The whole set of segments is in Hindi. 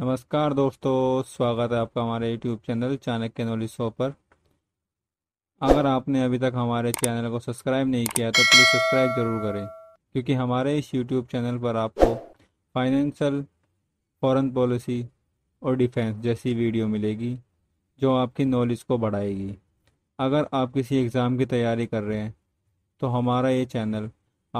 नमस्कार दोस्तों स्वागत है आपका हमारे YouTube channel Chanakya knowledge show पर अगर आपने अभी तक हमारे चैनल को सब्सक्राइब नहीं किया तो प्लीज़ सब्सक्राइब ज़रूर करें क्योंकि हमारे इस यूट्यूब चैनल पर आपको फाइनेंशियल फॉरेन पॉलिसी और डिफेंस जैसी वीडियो मिलेगी जो आपकी नॉलेज को बढ़ाएगी अगर आप किसी एग्ज़ाम की तैयारी कर रहे हैं तो हमारा ये चैनल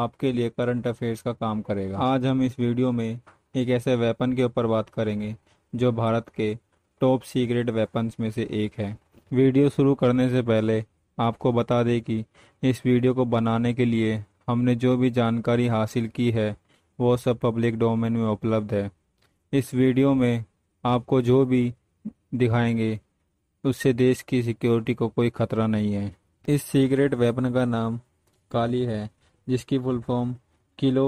आपके लिए करंट अफेयर्स का काम करेगा आज हम इस वीडियो में एक ऐसे वेपन के ऊपर बात करेंगे जो भारत के टॉप सीक्रेट वेपन्स में से एक है वीडियो शुरू करने से पहले आपको बता दें कि इस वीडियो को बनाने के लिए हमने जो भी जानकारी हासिल की है वो सब पब्लिक डोमेन में उपलब्ध है इस वीडियो में आपको जो भी दिखाएंगे उससे देश की सिक्योरिटी को कोई खतरा नहीं है इस सीक्रेट वेपन का नाम काली है जिसकी full form kilo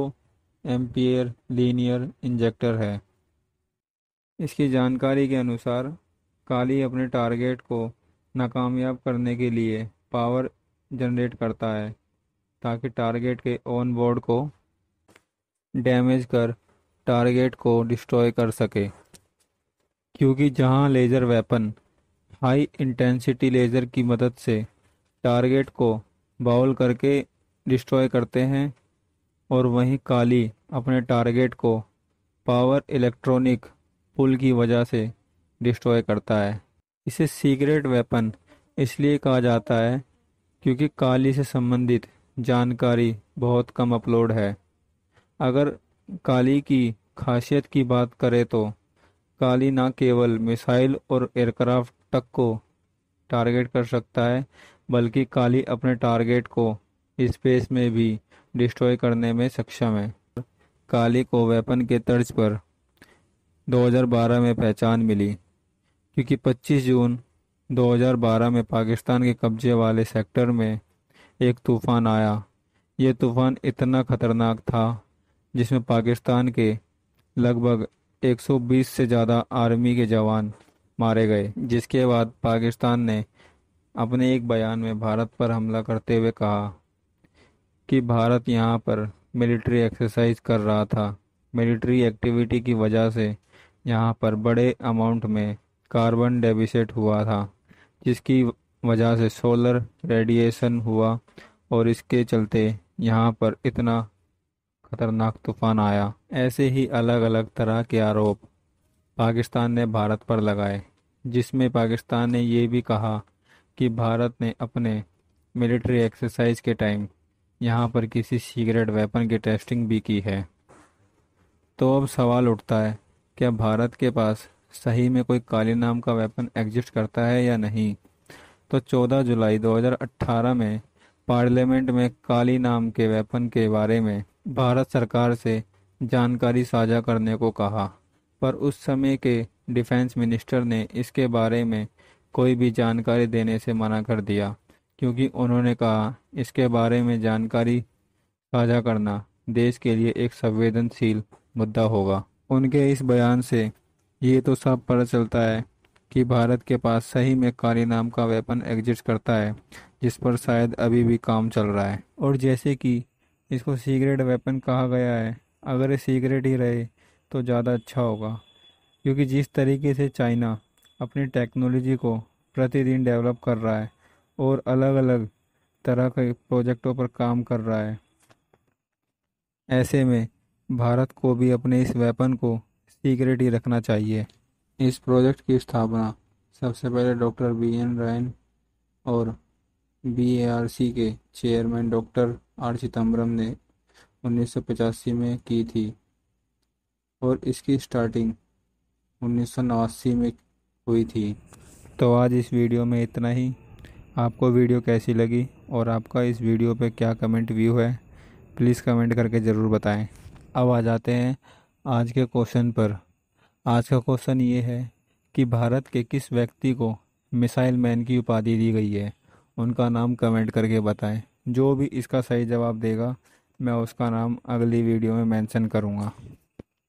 ampere linear injector है इसकी जानकारी के अनुसार काली अपने टारगेट को नाकामयाब करने के लिए पावर जनरेट करता है ताकि टारगेट के ऑन बोर्ड को डैमेज कर टारगेट को डिस्ट्रॉय कर सके क्योंकि जहां laser weapon high intensity laser की मदद से टारगेट को बाउल करके डिस्ट्रॉय करते हैं और वहीं काली अपने टारगेट को पावर इलेक्ट्रॉनिक पुल की वजह से डिस्ट्रॉय करता है इसे सीक्रेट वेपन इसलिए कहा जाता है क्योंकि काली से संबंधित जानकारी बहुत कम अपलोड है अगर काली की खासियत की बात करें तो काली ना केवल मिसाइल और एयरक्राफ्ट तक को टारगेट कर सकता है बल्कि काली अपने टारगेट को स्पेस में भी डिस्ट्रॉय करने में सक्षम है काली को वेपन के तर्ज पर 2012 में पहचान मिली क्योंकि 25 जून 2012 में पाकिस्तान के कब्जे वाले सेक्टर में एक तूफ़ान आया ये तूफ़ान इतना ख़तरनाक था जिसमें पाकिस्तान के लगभग 120 से ज़्यादा आर्मी के जवान मारे गए जिसके बाद पाकिस्तान ने अपने एक बयान में भारत पर हमला करते हुए कहा कि भारत यहाँ पर मिलिट्री एक्सरसाइज कर रहा था मिलिट्री एक्टिविटी की वजह से यहाँ पर बड़े अमाउंट में कार्बन डेबिसेट हुआ था जिसकी वजह से सोलर रेडिएशन हुआ और इसके चलते यहाँ पर इतना खतरनाक तूफान आया ऐसे ही अलग अलग तरह के आरोप पाकिस्तान ने भारत पर लगाए जिसमें पाकिस्तान ने ये भी कहा कि भारत ने अपने मिलिट्री एक्सरसाइज के टाइम यहाँ पर किसी सीक्रेट वेपन की टेस्टिंग भी की है तो अब सवाल उठता है क्या भारत के पास सही में कोई काले नाम का वेपन एग्जिस्ट करता है या नहीं तो 14 जुलाई 2018 में पार्लियामेंट में काली नाम के वेपन के बारे में भारत सरकार से जानकारी साझा करने को कहा पर उस समय के डिफेंस मिनिस्टर ने इसके बारे में कोई भी जानकारी देने से मना कर दिया क्योंकि उन्होंने कहा इसके बारे में जानकारी साझा करना देश के लिए एक संवेदनशील मुद्दा होगा उनके इस बयान से ये तो सब पता चलता है कि भारत के पास सही में काली नाम का वेपन एग्जिट करता है जिस पर शायद अभी भी काम चल रहा है और जैसे कि इसको सीक्रेट वेपन कहा गया है अगर ये सीक्रेट ही रहे तो ज़्यादा अच्छा होगा क्योंकि जिस तरीके से चाइना अपनी टेक्नोलॉजी को प्रतिदिन डेवलप कर रहा है और अलग अलग तरह के प्रोजेक्टों पर काम कर रहा है ऐसे में भारत को भी अपने इस वेपन को सीक्रेट ही रखना चाहिए इस प्रोजेक्ट की स्थापना सबसे पहले डॉक्टर बी एन रैन और बी ए आर सी के चेयरमैन डॉक्टर आर चिदम्बरम ने उन्नीस में की थी और इसकी स्टार्टिंग उन्नीस में हुई थी तो आज इस वीडियो में इतना ही आपको वीडियो कैसी लगी और आपका इस वीडियो पे क्या कमेंट व्यू है प्लीज़ कमेंट करके ज़रूर बताएं अब आ जाते हैं आज के क्वेश्चन पर आज का क्वेश्चन ये है कि भारत के किस व्यक्ति को मिसाइल मैन की उपाधि दी गई है उनका नाम कमेंट करके बताएं जो भी इसका सही जवाब देगा मैं उसका नाम अगली वीडियो में मैंशन करूँगा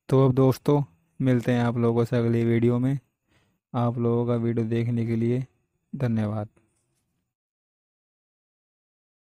तो अब दोस्तों मिलते हैं आप लोगों से अगली वीडियो में आप लोगों का वीडियो देखने के लिए धन्यवाद